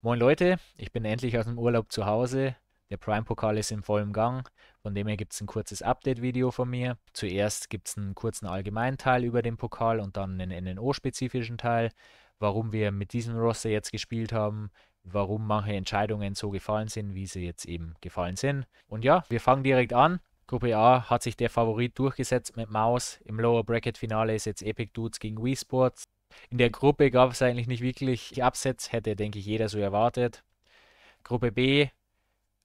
Moin Leute, ich bin endlich aus dem Urlaub zu Hause. Der Prime-Pokal ist im vollen Gang, von dem her gibt es ein kurzes Update-Video von mir. Zuerst gibt es einen kurzen Allgemeinteil über den Pokal und dann einen NNO-spezifischen Teil, warum wir mit diesem Roster jetzt gespielt haben, warum manche Entscheidungen so gefallen sind, wie sie jetzt eben gefallen sind. Und ja, wir fangen direkt an. Gruppe A hat sich der Favorit durchgesetzt mit Maus. Im Lower Bracket Finale ist jetzt Epic Dudes gegen Wii Sports. In der Gruppe gab es eigentlich nicht wirklich Absets, hätte, denke ich, jeder so erwartet. Gruppe B äh,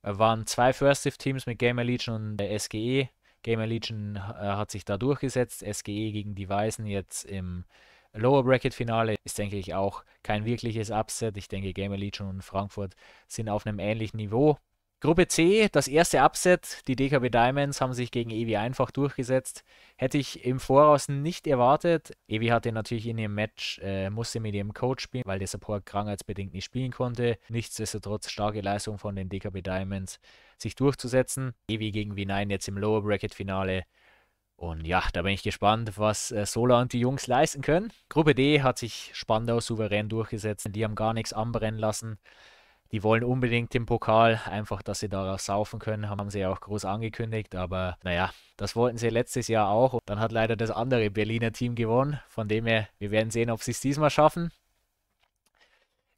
waren zwei First-If-Teams mit Gamer Legion und der äh, SGE. Gamer Legion äh, hat sich da durchgesetzt, SGE gegen die Weißen jetzt im Lower Bracket Finale ist, denke ich, auch kein wirkliches Upset. Ich denke, Gamer Legion und Frankfurt sind auf einem ähnlichen Niveau. Gruppe C, das erste Upset. Die DKB Diamonds haben sich gegen Evi einfach durchgesetzt. Hätte ich im Voraus nicht erwartet. Evi hatte natürlich in ihrem Match, äh, musste mit ihrem Coach spielen, weil der Support krankheitsbedingt nicht spielen konnte. Nichtsdestotrotz starke Leistung von den DKB Diamonds, sich durchzusetzen. Evi gegen V9 jetzt im Lower Bracket Finale. Und ja, da bin ich gespannt, was äh, Sola und die Jungs leisten können. Gruppe D hat sich Spandau souverän durchgesetzt. Die haben gar nichts anbrennen lassen die wollen unbedingt den Pokal, einfach, dass sie daraus saufen können, haben sie ja auch groß angekündigt, aber naja, das wollten sie letztes Jahr auch. Dann hat leider das andere Berliner Team gewonnen, von dem her, wir werden sehen, ob sie es diesmal schaffen.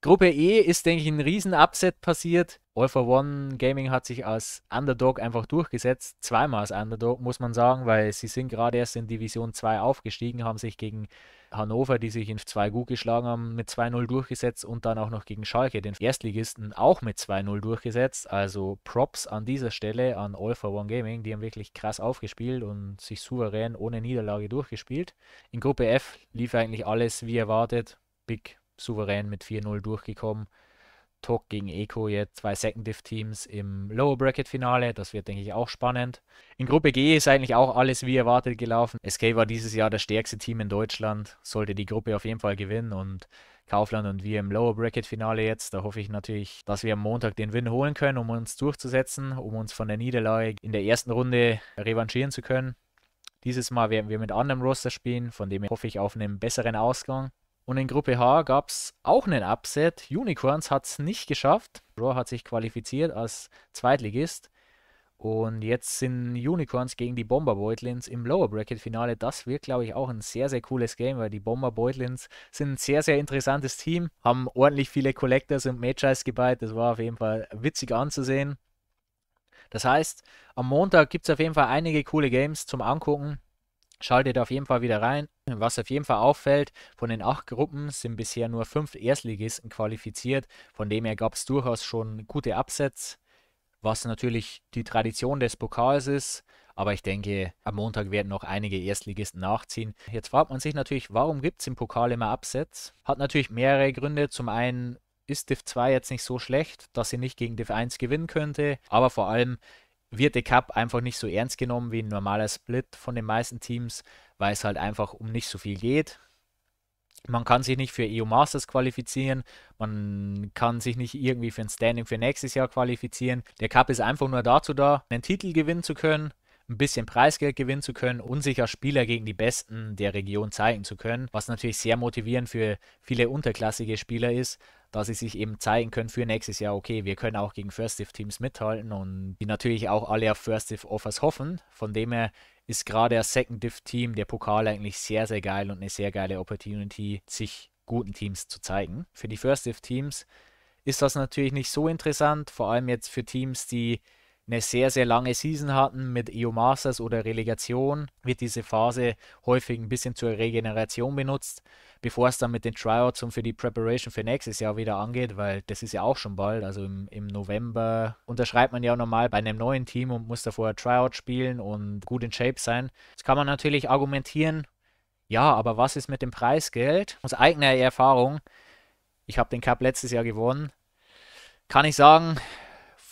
Gruppe E ist, denke ich, ein Riesen-Upset passiert. All for One Gaming hat sich als Underdog einfach durchgesetzt. Zweimal als Underdog, muss man sagen, weil sie sind gerade erst in Division 2 aufgestiegen, haben sich gegen Hannover, die sich in 2 gut geschlagen haben, mit 2-0 durchgesetzt und dann auch noch gegen Schalke, den Erstligisten, auch mit 2-0 durchgesetzt. Also Props an dieser Stelle an All for One Gaming. Die haben wirklich krass aufgespielt und sich souverän ohne Niederlage durchgespielt. In Gruppe F lief eigentlich alles wie erwartet. Big souverän mit 4-0 durchgekommen. Tok gegen Eco jetzt zwei Second-Div-Teams im Lower Bracket-Finale. Das wird, denke ich, auch spannend. In Gruppe G ist eigentlich auch alles wie erwartet gelaufen. SK war dieses Jahr das stärkste Team in Deutschland, sollte die Gruppe auf jeden Fall gewinnen und Kaufland und wir im Lower Bracket-Finale jetzt. Da hoffe ich natürlich, dass wir am Montag den Win holen können, um uns durchzusetzen, um uns von der Niederlage in der ersten Runde revanchieren zu können. Dieses Mal werden wir mit anderem Roster spielen, von dem hoffe ich auf einen besseren Ausgang. Und in Gruppe H gab es auch einen Upset. Unicorns hat es nicht geschafft. Raw hat sich qualifiziert als Zweitligist. Und jetzt sind Unicorns gegen die Bomber Beutlins im Lower Bracket Finale. Das wird, glaube ich, auch ein sehr, sehr cooles Game, weil die Bomber Beutlins sind ein sehr, sehr interessantes Team, haben ordentlich viele Collectors und Matches geballt. Das war auf jeden Fall witzig anzusehen. Das heißt, am Montag gibt es auf jeden Fall einige coole Games zum Angucken. Schaltet auf jeden Fall wieder rein. Was auf jeden Fall auffällt, von den acht Gruppen sind bisher nur fünf Erstligisten qualifiziert. Von dem her gab es durchaus schon gute Absets, was natürlich die Tradition des Pokals ist. Aber ich denke, am Montag werden noch einige Erstligisten nachziehen. Jetzt fragt man sich natürlich, warum gibt es im Pokal immer Absets? Hat natürlich mehrere Gründe. Zum einen ist Div 2 jetzt nicht so schlecht, dass sie nicht gegen Div 1 gewinnen könnte. Aber vor allem wird der Cup einfach nicht so ernst genommen wie ein normaler Split von den meisten Teams, weil es halt einfach um nicht so viel geht. Man kann sich nicht für EU Masters qualifizieren, man kann sich nicht irgendwie für ein Standing für nächstes Jahr qualifizieren. Der Cup ist einfach nur dazu da, einen Titel gewinnen zu können, ein bisschen Preisgeld gewinnen zu können und sich als Spieler gegen die Besten der Region zeigen zu können, was natürlich sehr motivierend für viele unterklassige Spieler ist, dass sie sich eben zeigen können für nächstes Jahr, okay, wir können auch gegen First-If-Teams mithalten und die natürlich auch alle auf First-If-Offers hoffen. Von dem her ist gerade das Second-Diff-Team, der Pokal eigentlich sehr, sehr geil und eine sehr geile Opportunity, sich guten Teams zu zeigen. Für die First-Diff-Teams ist das natürlich nicht so interessant, vor allem jetzt für Teams, die eine sehr, sehr lange Season hatten mit EO Masters oder Relegation, wird diese Phase häufig ein bisschen zur Regeneration benutzt, bevor es dann mit den Tryouts und für die Preparation für nächstes Jahr wieder angeht, weil das ist ja auch schon bald, also im, im November unterschreibt man ja normal bei einem neuen Team und muss davor Tryout spielen und gut in Shape sein. Das kann man natürlich argumentieren, ja, aber was ist mit dem Preisgeld? Aus eigener Erfahrung, ich habe den Cup letztes Jahr gewonnen, kann ich sagen,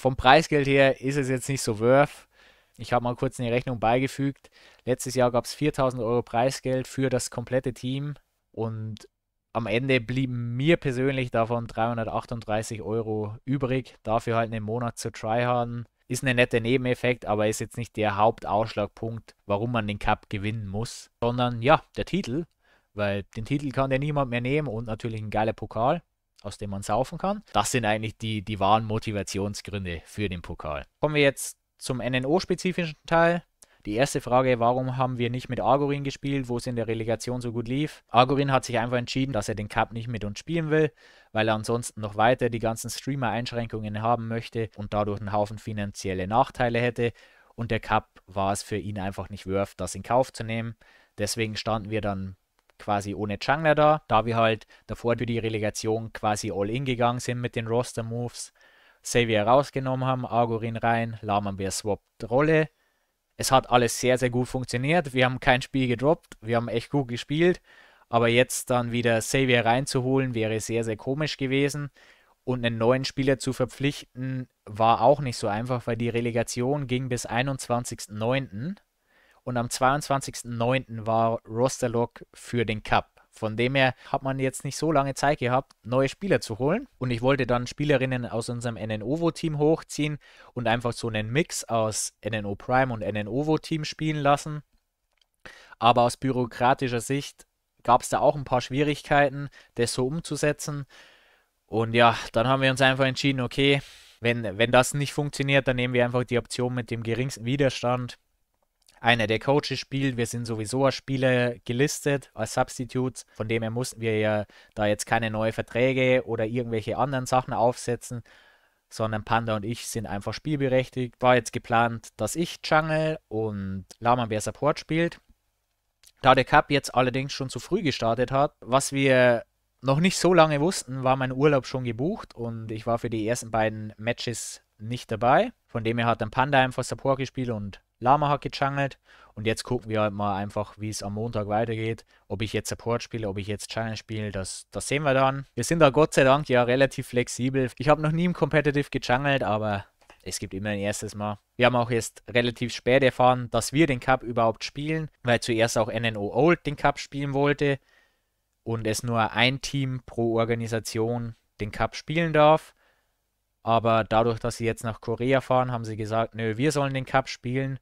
vom Preisgeld her ist es jetzt nicht so worth. Ich habe mal kurz eine Rechnung beigefügt. Letztes Jahr gab es 4000 Euro Preisgeld für das komplette Team und am Ende blieben mir persönlich davon 338 Euro übrig. Dafür halt einen Monat zu tryharden. Ist ein netter Nebeneffekt, aber ist jetzt nicht der Hauptausschlagpunkt, warum man den Cup gewinnen muss, sondern ja, der Titel, weil den Titel kann ja niemand mehr nehmen und natürlich ein geiler Pokal aus dem man saufen kann. Das sind eigentlich die, die wahren Motivationsgründe für den Pokal. Kommen wir jetzt zum NNO-spezifischen Teil. Die erste Frage, warum haben wir nicht mit Argorin gespielt, wo es in der Relegation so gut lief? Argorin hat sich einfach entschieden, dass er den Cup nicht mit uns spielen will, weil er ansonsten noch weiter die ganzen Streamer-Einschränkungen haben möchte und dadurch einen Haufen finanzielle Nachteile hätte. Und der Cup war es für ihn einfach nicht wert, das in Kauf zu nehmen. Deswegen standen wir dann quasi ohne Jungler da, da wir halt davor für die Relegation quasi all-in gegangen sind mit den Roster-Moves. Xavier rausgenommen haben, Argorin rein, Lamanbeer swappt Rolle. Es hat alles sehr, sehr gut funktioniert. Wir haben kein Spiel gedroppt, wir haben echt gut gespielt. Aber jetzt dann wieder Xavier reinzuholen, wäre sehr, sehr komisch gewesen. Und einen neuen Spieler zu verpflichten, war auch nicht so einfach, weil die Relegation ging bis 21.09 und am 22.09. war Rosterlock für den Cup. Von dem her hat man jetzt nicht so lange Zeit gehabt, neue Spieler zu holen. Und ich wollte dann Spielerinnen aus unserem NNOVO-Team hochziehen und einfach so einen Mix aus NNO Prime und NNOVO-Team spielen lassen. Aber aus bürokratischer Sicht gab es da auch ein paar Schwierigkeiten, das so umzusetzen. Und ja, dann haben wir uns einfach entschieden, okay, wenn, wenn das nicht funktioniert, dann nehmen wir einfach die Option mit dem geringsten Widerstand einer der Coaches spielt. Wir sind sowieso als Spieler gelistet, als Substitutes. Von dem her mussten wir ja da jetzt keine neuen Verträge oder irgendwelche anderen Sachen aufsetzen, sondern Panda und ich sind einfach spielberechtigt. War jetzt geplant, dass ich Jungle und Lama Bär Support spielt. Da der Cup jetzt allerdings schon zu früh gestartet hat, was wir noch nicht so lange wussten, war mein Urlaub schon gebucht und ich war für die ersten beiden Matches nicht dabei. Von dem her hat dann Panda einfach Support gespielt und Lama hat gechangelt und jetzt gucken wir halt mal einfach, wie es am Montag weitergeht. Ob ich jetzt Support spiele, ob ich jetzt Challenge spiele, das, das sehen wir dann. Wir sind da Gott sei Dank ja relativ flexibel. Ich habe noch nie im Competitive gejungelt, aber es gibt immer ein erstes Mal. Wir haben auch jetzt relativ spät erfahren, dass wir den Cup überhaupt spielen, weil zuerst auch NNO Old den Cup spielen wollte und es nur ein Team pro Organisation den Cup spielen darf. Aber dadurch, dass sie jetzt nach Korea fahren, haben sie gesagt, nö, wir sollen den Cup spielen.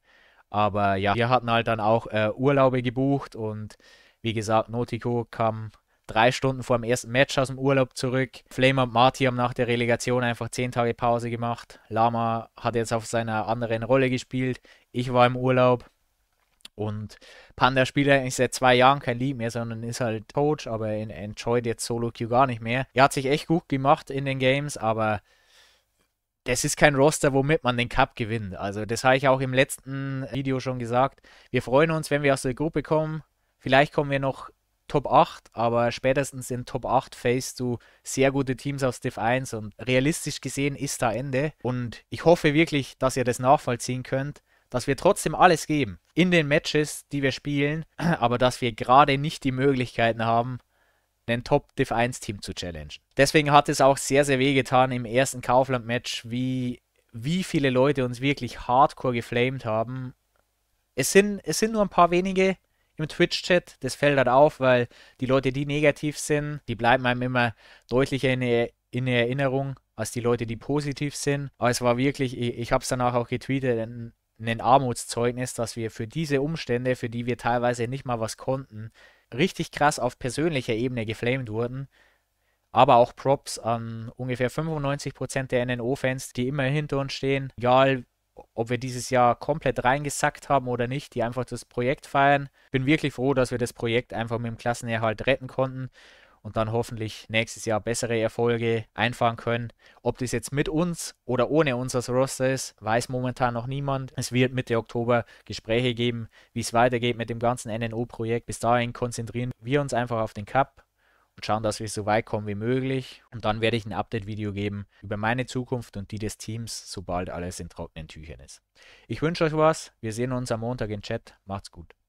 Aber ja, wir hatten halt dann auch äh, Urlaube gebucht und wie gesagt, Notico kam drei Stunden vor dem ersten Match aus dem Urlaub zurück. Flame und Marty haben nach der Relegation einfach zehn Tage Pause gemacht. Lama hat jetzt auf seiner anderen Rolle gespielt. Ich war im Urlaub. Und Panda spielt eigentlich seit zwei Jahren kein League mehr, sondern ist halt Coach, aber enjoyt jetzt Solo Q gar nicht mehr. Er hat sich echt gut gemacht in den Games, aber das ist kein Roster, womit man den Cup gewinnt. Also das habe ich auch im letzten Video schon gesagt. Wir freuen uns, wenn wir aus der Gruppe kommen. Vielleicht kommen wir noch Top 8, aber spätestens in Top 8 facest du sehr gute Teams aus Div 1 und realistisch gesehen ist da Ende. Und ich hoffe wirklich, dass ihr das nachvollziehen könnt, dass wir trotzdem alles geben in den Matches, die wir spielen, aber dass wir gerade nicht die Möglichkeiten haben, ein Top Div 1 Team zu challengen. Deswegen hat es auch sehr, sehr weh getan im ersten Kaufland-Match, wie, wie viele Leute uns wirklich hardcore geflamed haben. Es sind, es sind nur ein paar wenige im Twitch-Chat, das fällt halt auf, weil die Leute, die negativ sind, die bleiben einem immer deutlicher in, in Erinnerung als die Leute, die positiv sind. Aber es war wirklich, ich, ich habe es danach auch getweetet, ein, ein Armutszeugnis, dass wir für diese Umstände, für die wir teilweise nicht mal was konnten, richtig krass auf persönlicher Ebene geflamed wurden. Aber auch Props an ungefähr 95% der NNO-Fans, die immer hinter uns stehen. Egal, ob wir dieses Jahr komplett reingesackt haben oder nicht, die einfach das Projekt feiern. Bin wirklich froh, dass wir das Projekt einfach mit dem Klassenerhalt retten konnten und dann hoffentlich nächstes Jahr bessere Erfolge einfahren können. Ob das jetzt mit uns oder ohne uns als Roster ist, weiß momentan noch niemand. Es wird Mitte Oktober Gespräche geben, wie es weitergeht mit dem ganzen NNO-Projekt. Bis dahin konzentrieren wir uns einfach auf den Cup und schauen, dass wir so weit kommen wie möglich. Und dann werde ich ein Update-Video geben über meine Zukunft und die des Teams, sobald alles in trockenen Tüchern ist. Ich wünsche euch was. Wir sehen uns am Montag im Chat. Macht's gut.